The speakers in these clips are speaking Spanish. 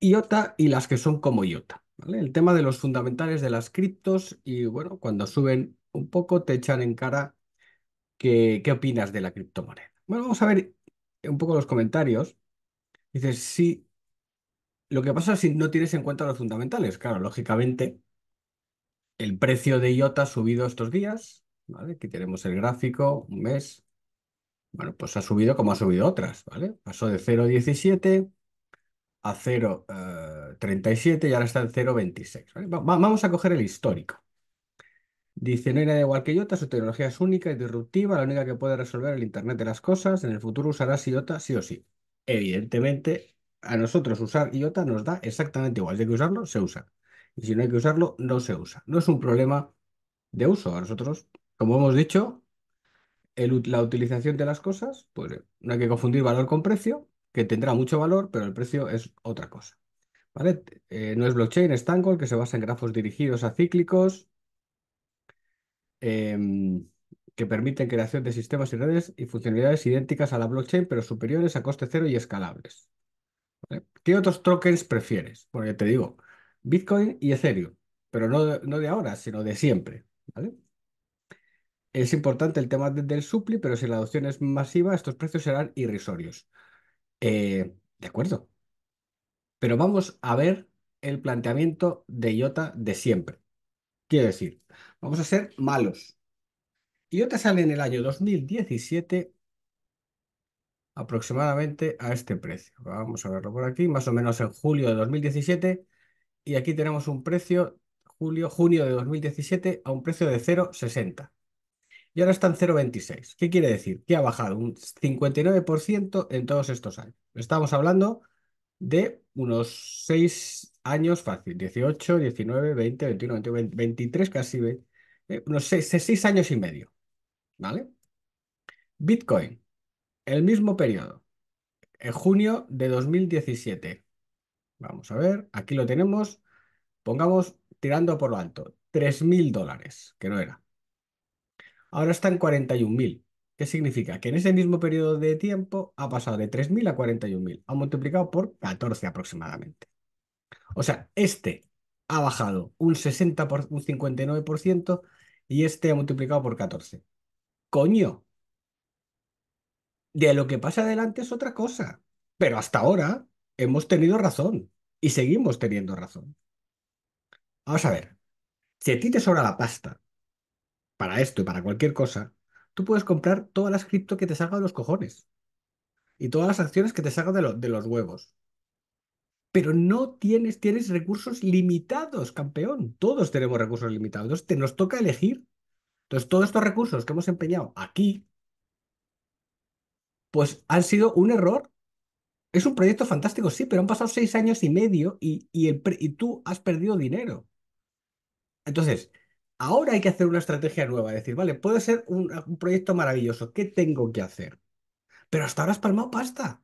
IOTA y las que son como IOTA. ¿vale? El tema de los fundamentales de las criptos y bueno, cuando suben un poco te echan en cara qué opinas de la criptomoneda. Bueno, vamos a ver un poco los comentarios. Dices, sí, lo que pasa es que no tienes en cuenta los fundamentales. Claro, lógicamente, el precio de IOTA ha subido estos días. ¿vale? Aquí tenemos el gráfico, un mes. Bueno, pues ha subido como ha subido otras, ¿vale? Pasó de 0,17 a 0,37 eh, y ahora está en 0,26. vamos a coger el histórico. Dice, no hay nada igual que IOTA, su tecnología es única y disruptiva, la única que puede resolver el Internet de las cosas, en el futuro usarás IOTA sí o sí. Evidentemente, a nosotros usar IOTA nos da exactamente igual, si hay que usarlo, se usa. Y si no hay que usarlo, no se usa. No es un problema de uso. A nosotros, como hemos dicho, la utilización de las cosas, pues no hay que confundir valor con precio, que tendrá mucho valor, pero el precio es otra cosa. ¿Vale? Eh, no es blockchain, es Tangle, que se basa en grafos dirigidos a cíclicos em, que permiten creación de sistemas y redes y funcionalidades idénticas a la blockchain, pero superiores a coste cero y escalables. ¿Qué otros tokens prefieres? Bueno, ya te digo, Bitcoin y Ethereum, pero no de, ahora, sino de siempre. ¿vale? Es importante el tema del supli, pero si la adopción es masiva, estos precios serán irrisorios. Eh, de acuerdo. Pero vamos a ver el planteamiento de Iota de siempre. Quiero decir, vamos a ser malos. Iota sale en el año 2017 aproximadamente a este precio. Vamos a verlo por aquí, más o menos en julio de 2017. Y aquí tenemos un precio, julio, junio de 2017, a un precio de 0,60 y ahora está 0,26. ¿Qué quiere decir? Que ha bajado un 59% en todos estos años. Estamos hablando de unos 6 años fácil, 18, 19, 20, 21, 23 casi, eh, unos 6, años y medio. ¿Vale? Bitcoin, el mismo periodo, en junio de 2017. Vamos a ver, aquí lo tenemos, pongamos tirando por lo alto, 3.000 dólares, que no era ahora está en 41.000. ¿Qué significa? Que en ese mismo periodo de tiempo ha pasado de 3.000 a 41.000. Ha multiplicado por 14 aproximadamente. O sea, este ha bajado un 60 un 59% y este ha multiplicado por 14. Coño. De lo que pasa adelante es otra cosa. Pero hasta ahora hemos tenido razón y seguimos teniendo razón. Vamos a ver. Si a ti sobra la pasta para esto y para cualquier cosa, tú puedes comprar todas las cripto que te salga de los cojones y todas las acciones que te salgan de, los huevos. Pero no tienes, tienes recursos limitados, campeón. Todos tenemos recursos limitados. te nos toca elegir. Entonces, todos estos recursos que hemos empeñado aquí, pues han sido un error. Es un proyecto fantástico, sí, pero han pasado seis años y medio y tú has perdido dinero. Entonces, Ahora hay que hacer una estrategia nueva, decir, vale, puede ser un, proyecto maravilloso, ¿qué tengo que hacer? Pero hasta ahora has palmado pasta.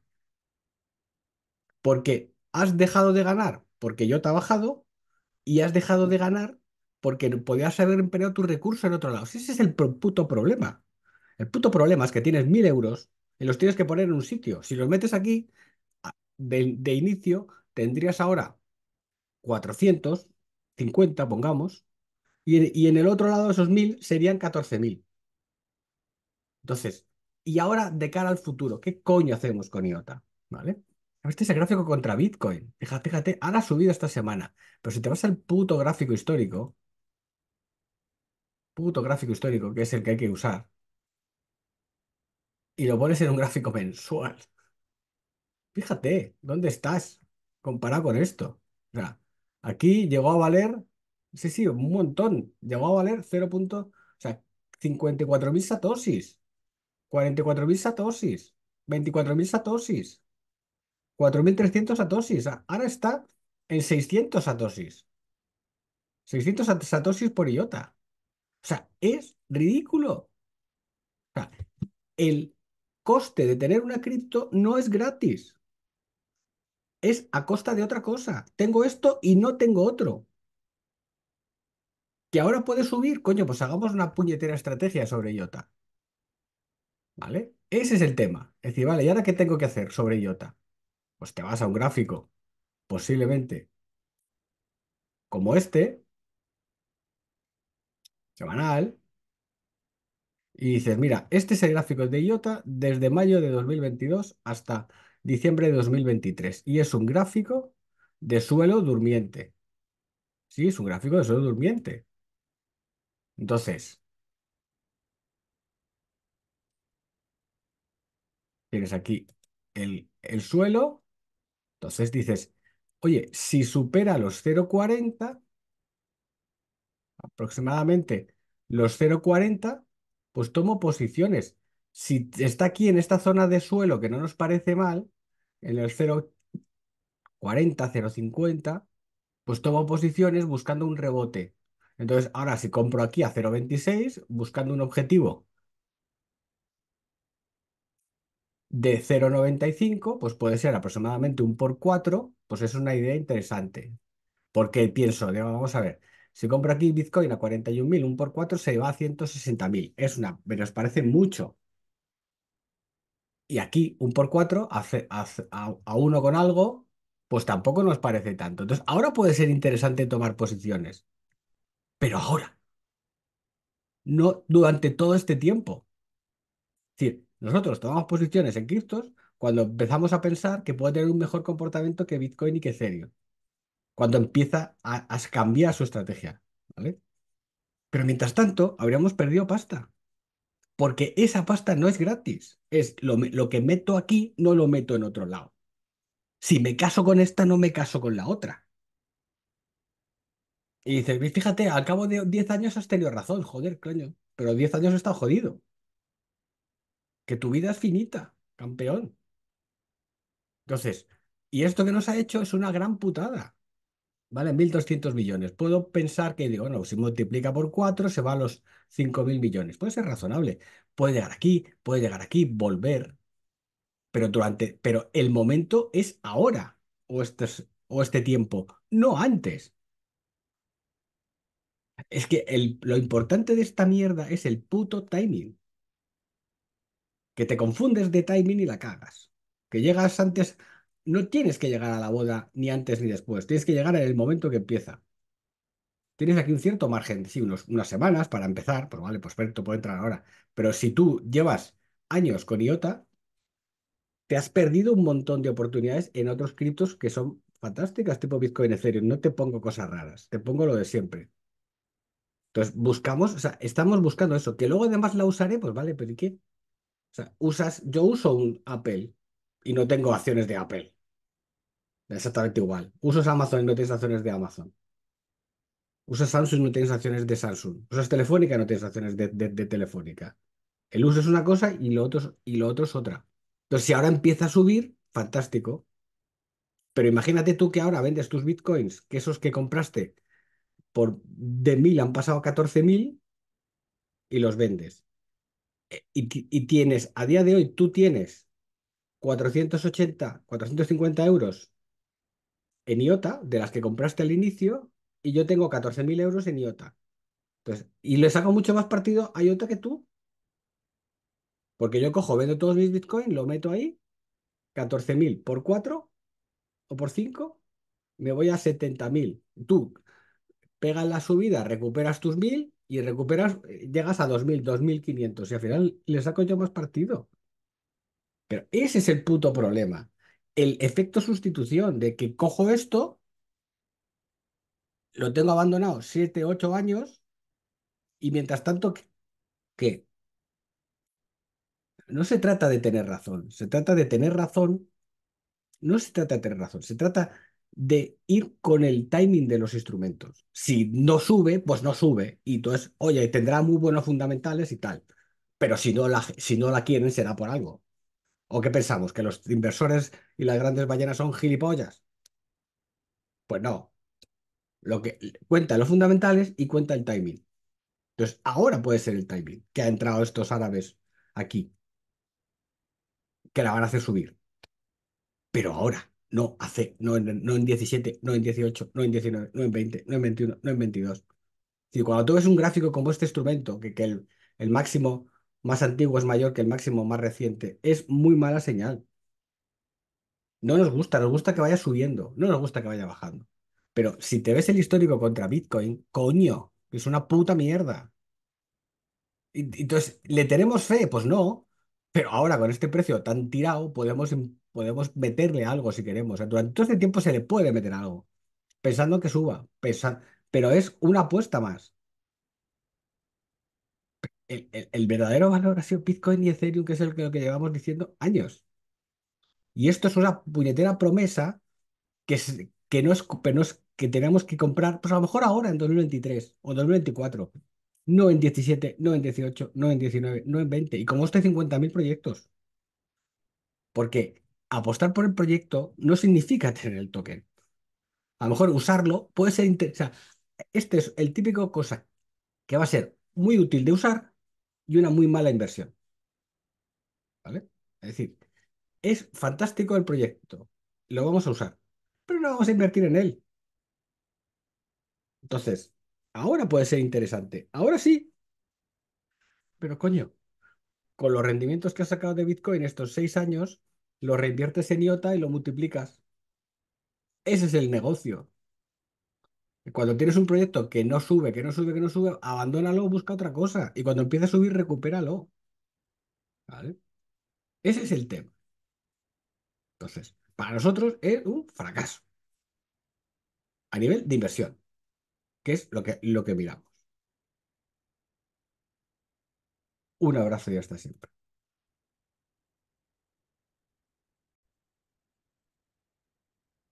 Porque has dejado de ganar porque yo he trabajado y has dejado de ganar porque podías haber empleado tus recursos en otro lado. Ese es el puto problema. El puto problema es que tienes mil euros y los tienes que poner en un sitio. Si los metes aquí, de, de inicio, tendrías ahora 450, pongamos, y, en el otro lado de esos 1.000 serían 14.000. Entonces, y ahora de cara al futuro, ¿qué coño hacemos con IOTA? ¿Vale? Este es el gráfico contra Bitcoin. Fíjate, fíjate, ahora ha subido esta semana. Pero si te vas al puto gráfico histórico, puto gráfico histórico, que es el que hay que usar, y lo pones en un gráfico mensual, fíjate, ¿dónde estás comparado con esto? O sea, aquí llegó a valer Sí, sí, un montón. Llegó a valer 0. o sea, 54.000 satosis. 44.000 satosis 24.000 satosis 4.300 satosis, Ahora está en 600 satosis 600 satosis por iota. O sea, es ridículo. O sea, el coste de tener una cripto no es gratis. Es a costa de otra cosa. Tengo esto y no tengo otro. Que ahora puede subir, coño, pues hagamos una puñetera estrategia sobre IOTA. ¿Vale? Ese es el tema. Es decir, vale, ¿y ahora qué tengo que hacer sobre IOTA? Pues te vas a un gráfico, posiblemente como este, semanal, y dices, mira, este es el gráfico de IOTA desde mayo de 2022 hasta diciembre de 2023. Y es un gráfico de suelo durmiente. Sí, es un gráfico de suelo durmiente. Entonces, tienes aquí el, suelo. Entonces dices, oye, si supera los 0,40, aproximadamente los 0,40, pues tomo posiciones. Si está aquí en esta zona de suelo que no nos parece mal, en el 0,40, 0,50, pues tomo posiciones buscando un rebote. Entonces, ahora si compro aquí a 0.26, buscando un objetivo de 0.95, pues puede ser aproximadamente un por 4, pues es una idea interesante. Porque pienso, vamos a ver, si compro aquí Bitcoin a 41.000, un por 4 se va a 160.000. Es una, pero os parece mucho. Y aquí, un por 4 a, a, a uno con algo, pues tampoco nos parece tanto. Entonces, ahora puede ser interesante tomar posiciones pero ahora, no durante todo este tiempo. Es decir, nosotros tomamos posiciones en criptos cuando empezamos a pensar que puede tener un mejor comportamiento que Bitcoin y que Ethereum, cuando empieza a, cambiar su estrategia, ¿vale? Pero mientras tanto, habríamos perdido pasta, porque esa pasta no es gratis, es lo, lo que meto aquí, no lo meto en otro lado. Si me caso con esta, no me caso con la otra. Y dices, fíjate, al cabo de 10 años has tenido razón, joder, coño. Pero 10 años he estado jodido. Que tu vida es finita, campeón. Entonces, y esto que nos ha hecho es una gran putada. ¿Vale? 1.200 millones. Puedo pensar que, digo, no, si multiplica por 4 se va a los 5.000 millones. Puede ser razonable. Puede llegar aquí, puede llegar aquí, volver. Pero durante, pero el momento es ahora o este, o este tiempo, no antes. Es que lo importante de esta mierda es el puto timing. Que te confundes de timing y la cagas. Que llegas antes, no tienes que llegar a la boda ni antes ni después, tienes que llegar en el momento que empieza. Tienes aquí un cierto margen, sí, unas semanas para empezar, pues vale, pues perfecto, puedo entrar ahora. Pero si tú llevas años con IOTA, te has perdido un montón de oportunidades en otros criptos que son fantásticas, tipo Bitcoin, Ethereum. No te pongo cosas raras, te pongo lo de siempre. Entonces, buscamos, o sea, estamos buscando eso, que luego además la usaré, pues vale, pero ¿y qué? O sea, usas, yo uso un Apple y no tengo acciones de Apple. Exactamente igual. Usas Amazon y no tienes acciones de Amazon. Usas Samsung y no tienes acciones de Samsung. Usas Telefónica y no tienes acciones de, de Telefónica. El uso es una cosa y lo, otro, y lo otro es otra. Entonces, si ahora empieza a subir, fantástico. Pero imagínate tú que ahora vendes tus bitcoins, que esos que compraste por de mil han pasado a 14.000 y los vendes. E, y, tienes, a día de hoy, tú tienes 480, 450 euros en IOTA, de las que compraste al inicio, y yo tengo 14.000 euros en IOTA. Entonces, y le saco mucho más partido a IOTA que tú. Porque yo cojo, vendo todos mis bitcoins, lo meto ahí, 14.000 por 4 o por 5, me voy a 70.000. Tú, pegas la subida, recuperas tus 1000 y recuperas, eh, llegas a 2000, 2500 y al final le saco yo más partido. Pero ese es el puto problema. El efecto sustitución de que cojo esto, lo tengo abandonado 7, 8 años y mientras tanto, ¿qué? No se trata de tener razón, se trata de tener razón no se trata de tener razón, se trata de ir con el timing de los instrumentos. Si no sube, pues no sube. Y entonces, oye, tendrá muy buenos fundamentales y tal. Pero si no la, si no la quieren, será por algo. ¿O qué pensamos? ¿Que los inversores y las grandes ballenas son gilipollas? Pues no. Lo que cuenta los fundamentales y cuenta el timing. Entonces, ahora puede ser el timing que ha entrado estos árabes aquí, que la van a hacer subir. Pero ahora no hace, no en, no en 17, no en 18, no en 19, no en 20, no en 21, no en 22. Si cuando tú ves un gráfico como este instrumento, que, que el, máximo más antiguo es mayor que el máximo más reciente, es muy mala señal. No nos gusta, nos gusta que vaya subiendo, no nos gusta que vaya bajando. Pero si te ves el histórico contra Bitcoin, coño, es una puta mierda. Y, entonces, ¿le tenemos fe? Pues no. Pero ahora con este precio tan tirado podemos em- podemos meterle algo si queremos. durante todo este tiempo se le puede meter algo, pensando que suba, pero es una apuesta más. El, verdadero valor ha sido Bitcoin y Ethereum, que es que, lo que llevamos diciendo años. Y esto es una puñetera promesa que, que, no, que tenemos que comprar, pues a lo mejor ahora en 2023 o 2024, no en 17, no en 18, no en 19, no en 20, y como este 50.000 proyectos. Porque apostar por el proyecto no significa tener el token. A lo mejor usarlo puede ser interesante. este es el típico cosa que va a ser muy útil de usar y una muy mala inversión. ¿Vale? Es decir, es fantástico el proyecto, lo vamos a usar, pero no vamos a invertir en él. Entonces, ahora puede ser interesante, ahora sí, pero coño, con los rendimientos que ha sacado de Bitcoin estos seis años, lo reinviertes en IOTA y lo multiplicas. Ese es el negocio. Cuando tienes un proyecto que no sube, que no sube, que no sube, abandónalo, busca otra cosa. Y cuando empieza a subir, recupéralo. Ese es el tema. Entonces, para nosotros es un fracaso. A nivel de inversión, que es lo que, lo que miramos. Un abrazo y hasta siempre.